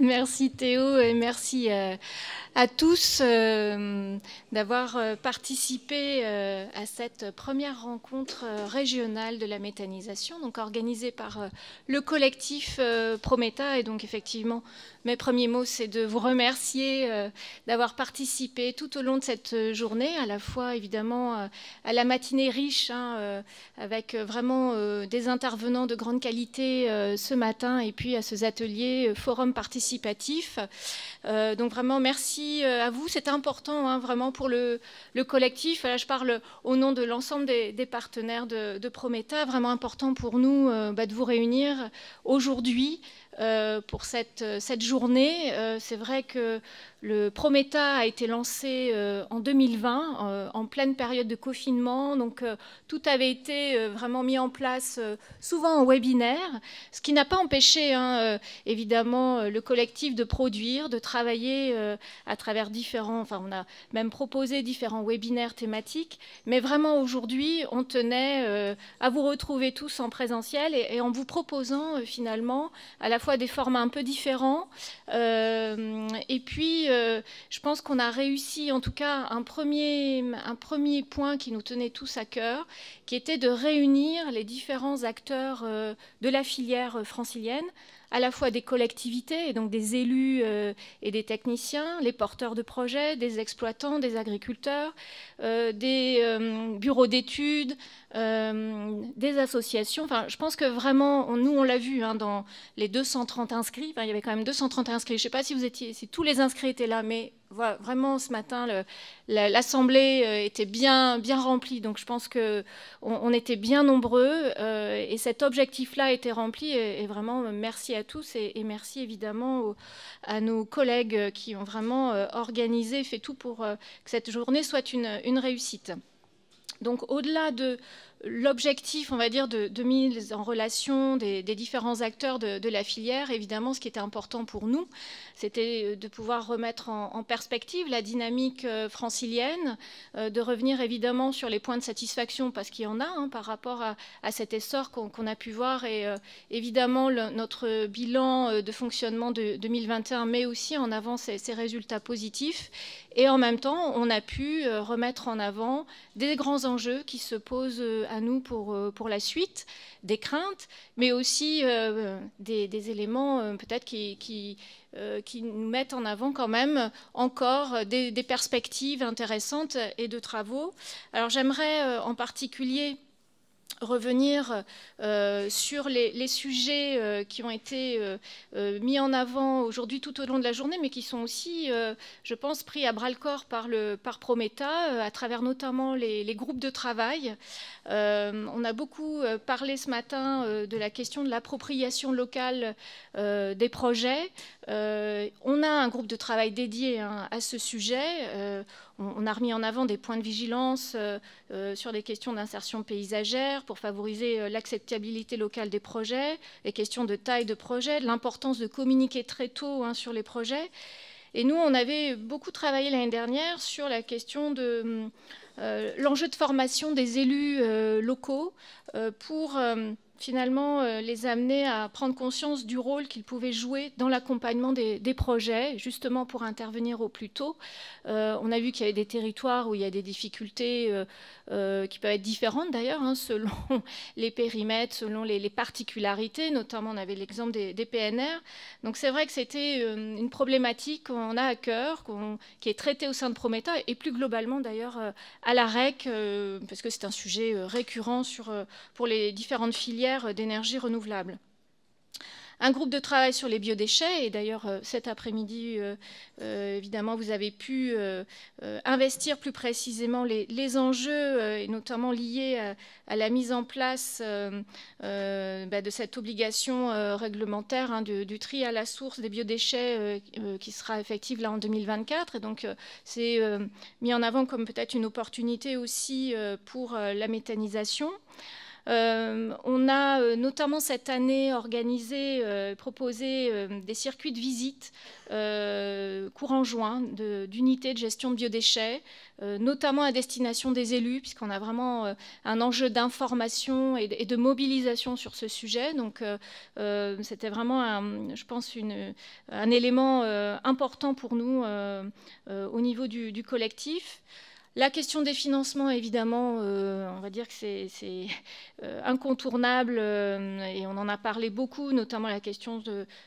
merci Théo et merci euh, à tous euh, d'avoir euh, participé euh, à cette première rencontre régionale de la méthanisation, donc organisée par le collectif Prometa. Et donc effectivement, mes premiers mots, c'est de vous remercier d'avoir participé tout au long de cette journée, à la fois évidemment à la matinée riche, hein, avec vraiment des intervenants de grande qualité ce matin, et puis à ces ateliers forum participatif. donc vraiment merci euh, à vous. C'est important hein, vraiment pour le, collectif. Là, je parle au nom de l'ensemble des, partenaires de, Prometa. Vraiment important pour nous euh, bah, de vous réunir aujourd'hui euh, pour cette, cette journée. C'est vrai que le Prometa a été lancé en 2020, en pleine période de confinement. Donc tout avait été vraiment mis en place, souvent en webinaire, ce qui n'a pas empêché hein, évidemment le collectif de produire, de travailler à travers différents, enfin on a même proposé différents webinaires thématiques, mais vraiment aujourd'hui on tenait euh, à vous retrouver tous en présentiel et, en vous proposant euh, finalement à la fois des formats un peu différents euh, et puis je pense qu'on a réussi en tout cas un premier, un premier point qui nous tenait tous à cœur, qui était de réunir les différents acteurs de la filière francilienne à la fois des collectivités, et donc des élus euh, et des techniciens, les porteurs de projets, des exploitants, des agriculteurs, euh, des euh, bureaux d'études, euh, des associations. je pense que vraiment, nous, on l'a vu hein, dans les 230 inscrits. il y avait quand même 230 inscrits. Je ne sais pas si vous étiez, si tous les inscrits étaient là, mais vraiment, ce matin, l'assemblée euh, était bien, bien remplie. Donc, je pense que on, était bien nombreux euh, et cet objectif-là était rempli. Et, vraiment, merci à tous et, merci évidemment à nos collègues qui ont vraiment organisé, fait tout pour que cette journée soit une réussite. Donc au-delà de l'objectif, on va dire, de, de mise en relation des, différents acteurs de, la filière, évidemment, ce qui était important pour nous, c'était euh, de pouvoir remettre en, perspective la dynamique euh, francilienne, euh, de revenir évidemment sur les points de satisfaction, parce qu'il y en a hein, par rapport à, cet essor qu'on a pu voir, et évidemment notre bilan de fonctionnement de 2021 met aussi en avant ces, ces résultats positifs, et en même temps, on a pu remettre en avant des grands enjeux qui se posent euh, à nous pour, euh, pour la suite, des craintes, mais aussi euh, des, éléments peut-être qui, qui, nous mettent en avant quand même encore des, des perspectives intéressantes et de travaux. Alors j'aimerais en particulier revenir euh, sur les, sujets euh, qui ont été euh, mis en avant aujourd'hui tout au long de la journée, mais qui sont aussi, je pense, pris à bras-le-corps par, le, par Prometa, à travers notamment les, groupes de travail. on a beaucoup parlé ce matin de la question de l'appropriation locale des projets. on a un groupe de travail dédié hein, à ce sujet on, a remis en avant des points de vigilance euh, euh, sur les questions d'insertion paysagère pour favoriser euh, l'acceptabilité locale des projets, les questions de taille de projet, l'importance de communiquer très tôt hein, sur les projets. Et nous, on avait beaucoup travaillé l'année dernière sur la question de l'enjeu de formation des élus locaux pour finalement euh, les amener à prendre conscience du rôle qu'ils pouvaient jouer dans l'accompagnement des, projets, justement pour intervenir au plus tôt. Euh, on a vu qu'il y avait des territoires où il y a des difficultés euh, qui peuvent être différentes d'ailleurs, hein, selon les périmètres, selon les, particularités, notamment on avait l'exemple des, PNR. Donc c'est vrai que c'était une problématique qu'on a à cœur, qui est traitée au sein de Prometa et plus globalement d'ailleurs à la REC, parce que c'est un sujet récurrent pour les différentes filières d'énergie renouvelable. Un groupe de travail sur les biodéchets, et d'ailleurs euh, cet après-midi, euh, euh, évidemment, vous avez pu investir plus précisément les, enjeux, et notamment liés à, la mise en place bah, de cette obligation réglementaire hein, du, tri à la source des biodéchets qui sera effective là en 2024. Et donc c'est mis en avant comme peut-être une opportunité aussi pour la méthanisation. Euh, on a euh, notamment cette année organisé, euh, proposé des circuits de visite courant juin d'unités de, gestion de biodéchets, notamment à destination des élus, puisqu'on a vraiment un enjeu d'information et, de mobilisation sur ce sujet. Donc c'était vraiment, je pense, un élément important pour nous au niveau du collectif. La question des financements, évidemment, euh, on va dire que c'est euh, incontournable euh, et on en a parlé beaucoup, notamment la question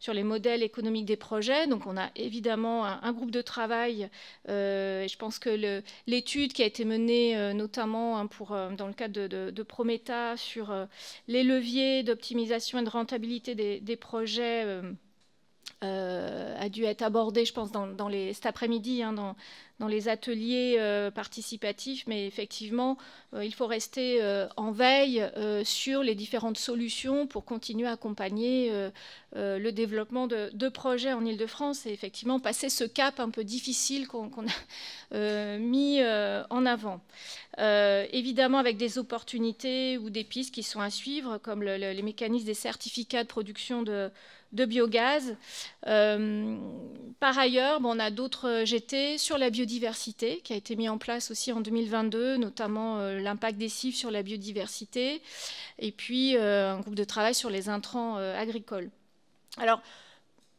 sur les modèles économiques des projets. Donc on a évidemment un, groupe de travail et je pense que l'étude qui a été menée notamment hein, pour, dans le cadre de, Prometa sur les leviers d'optimisation et de rentabilité des, projets. a dû être abordée, je pense, dans, cet après-midi, hein, dans les ateliers euh, participatifs, mais effectivement, euh, il faut rester euh, en veille sur les différentes solutions pour continuer à accompagner le développement de, projets en Ile-de-France et effectivement passer ce cap un peu difficile qu'on a mis en avant. évidemment, avec des opportunités ou des pistes qui sont à suivre, comme les mécanismes des certificats de production de biogaz. par ailleurs, on a d'autres GT sur la biodiversité Diversité, qui a été mis en place aussi en 2022, notamment euh, l'impact des cifs sur la biodiversité, et puis euh, un groupe de travail sur les intrants euh, agricoles. Alors,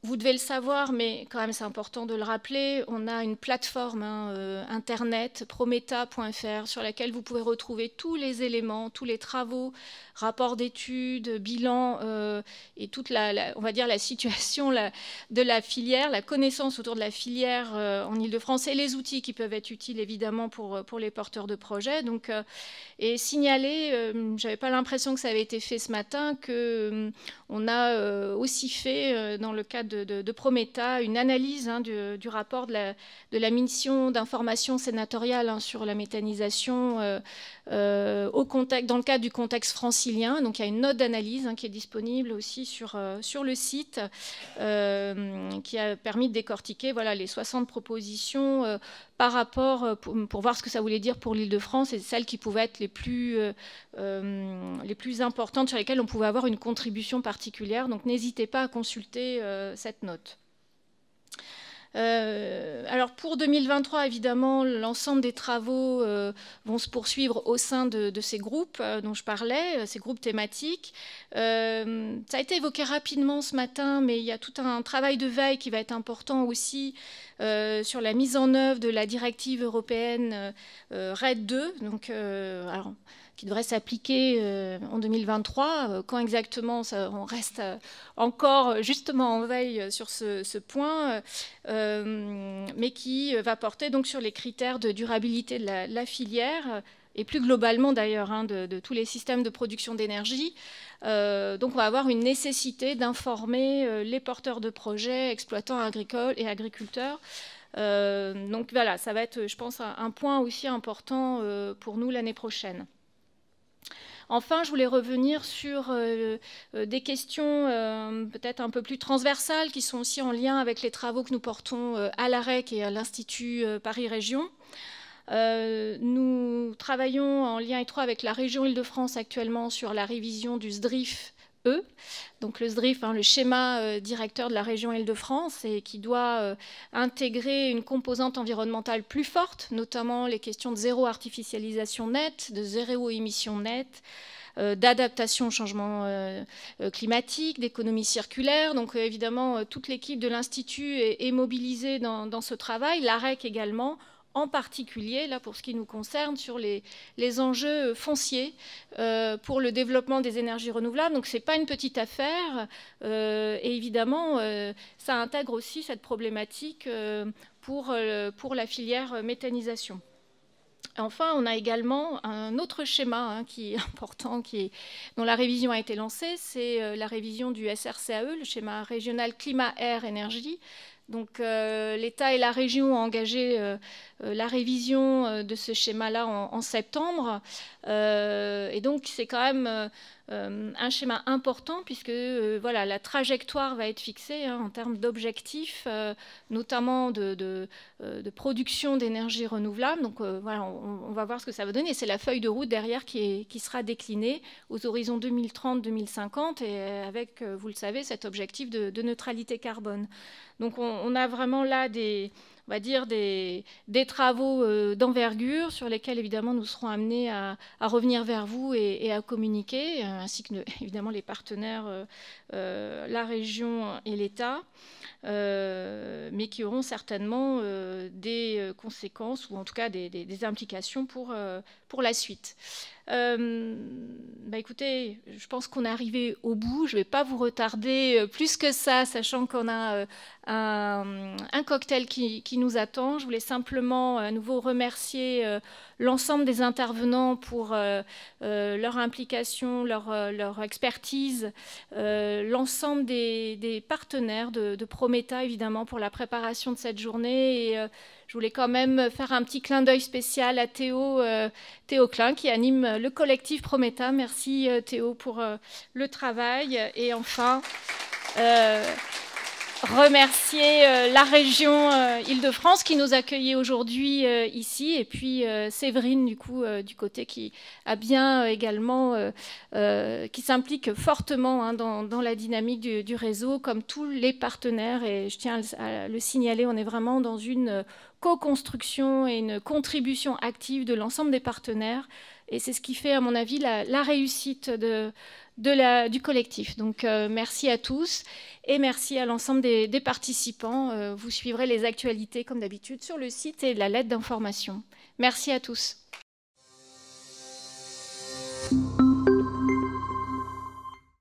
vous devez le savoir, mais quand même c'est important de le rappeler, on a une plateforme hein, euh, internet prometa.fr sur laquelle vous pouvez retrouver tous les éléments, tous les travaux, rapports d'études, bilans euh, et toute la, on va dire la situation de la filière, la connaissance autour de la filière euh, en Ile-de-France et les outils qui peuvent être utiles évidemment pour, pour les porteurs de projets. Donc, et signaler, j'avais pas l'impression que ça avait été fait ce matin, que on a aussi fait dans le cadre de, Prometa, une analyse hein, du, rapport de la, de la mission d'information sénatoriale hein, sur la méthanisation euh, euh, au contexte, dans le cadre du contexte francilien. Donc il y a une note d'analyse hein, qui est disponible aussi sur, euh, sur le site, qui a permis de décortiquer voilà, les 60 propositions par rapport, euh, pour, voir ce que ça voulait dire pour l'Île-de-France, et celles qui pouvaient être les plus, euh, euh, les plus importantes, sur lesquelles on pouvait avoir une contribution particulière. Donc n'hésitez pas à consulter cette note. Euh, alors pour 2023, évidemment, l'ensemble des travaux euh, vont se poursuivre au sein de, ces groupes euh, dont je parlais, ces groupes thématiques. ça a été évoqué rapidement ce matin, mais il y a tout un travail de veille qui va être important aussi sur la mise en œuvre de la directive européenne RED 2. Donc, alors, qui devrait s'appliquer euh, en 2023. Euh, quand exactement, on reste euh, encore justement en veille sur ce, point, mais qui va porter donc sur les critères de durabilité de la, filière et plus globalement d'ailleurs hein, de, tous les systèmes de production d'énergie. donc on va avoir une nécessité d'informer les porteurs de projets, exploitants agricoles et agriculteurs donc voilà, ça va être, je pense, un, point aussi important pour nous l'année prochaine. Enfin, je voulais revenir sur euh, euh, des questions euh, peut-être un peu plus transversales qui sont aussi en lien avec les travaux que nous portons à l'AREC et à l'Institut Paris Région. nous travaillons en lien étroit avec la région Île-de-France actuellement sur la révision du SDRIF E, donc le SDRIF, hein, le schéma euh, directeur de la région Île-de-France, et qui doit euh, intégrer une composante environnementale plus forte, notamment les questions de zéro artificialisation nette, de zéro émission nette, euh, d'adaptation au changement climatique, d'économie circulaire. Donc évidemment, toute l'équipe de l'Institut est, mobilisée dans, dans ce travail, l'AREC également en particulier, là pour ce qui nous concerne, sur les, enjeux fonciers euh, pour le développement des énergies renouvelables. Donc ce n'est pas une petite affaire euh, et évidemment euh, ça intègre aussi cette problématique pour, la filière méthanisation. Enfin, on a également un autre schéma hein, qui est important, qui dont la révision a été lancée, c'est la révision du SRCAE, le schéma régional climat-air-énergie, donc euh, l'État et la région ont engagé euh, euh, la révision de ce schéma-là en, en, septembre. et donc c'est quand même euh, un schéma important puisque euh, voilà, la trajectoire va être fixée hein, en termes d'objectifs, euh, notamment de, production d'énergie renouvelable. Donc voilà, on, va voir ce que ça va donner. C'est la feuille de route derrière qui, sera déclinée aux horizons 2030-2050 et avec, vous le savez, cet objectif de, neutralité carbone. Donc on, a vraiment là des, on va dire, des, travaux euh, d'envergure sur lesquels, évidemment, nous serons amenés à, revenir vers vous et, à communiquer, euh, ainsi que, évidemment, les partenaires, euh, la région et l'État, mais qui auront certainement des conséquences ou en tout cas des, implications pour, pour la suite. Euh, bah écoutez, je pense qu'on est arrivé au bout. Je ne vais pas vous retarder euh, plus que ça, sachant qu'on a euh, un, cocktail qui, nous attend. Je voulais simplement à nouveau remercier l'ensemble des intervenants pour leur implication, leur, expertise, l'ensemble des, partenaires de, Prometa, évidemment, pour la préparation de cette journée je voulais quand même faire un petit clin d'œil spécial à Théo, euh, Théo Klein qui anime le collectif Prometa. Merci euh, Théo pour euh, le travail. Et enfin, remercier la région Île-de-France qui nous accueillait aujourd'hui ici et puis Séverine du coup du côté qui a bien également qui s'implique fortement hein, dans, la dynamique du, réseau comme tous les partenaires et je tiens à le signaler on est vraiment dans une co-construction et une contribution active de l'ensemble des partenaires. Et c'est ce qui fait, à mon avis, la, réussite du collectif. Donc euh, merci à tous et merci à l'ensemble des, participants. Euh, vous suivrez les actualités, comme d'habitude, sur le site et la lettre d'information. Merci à tous.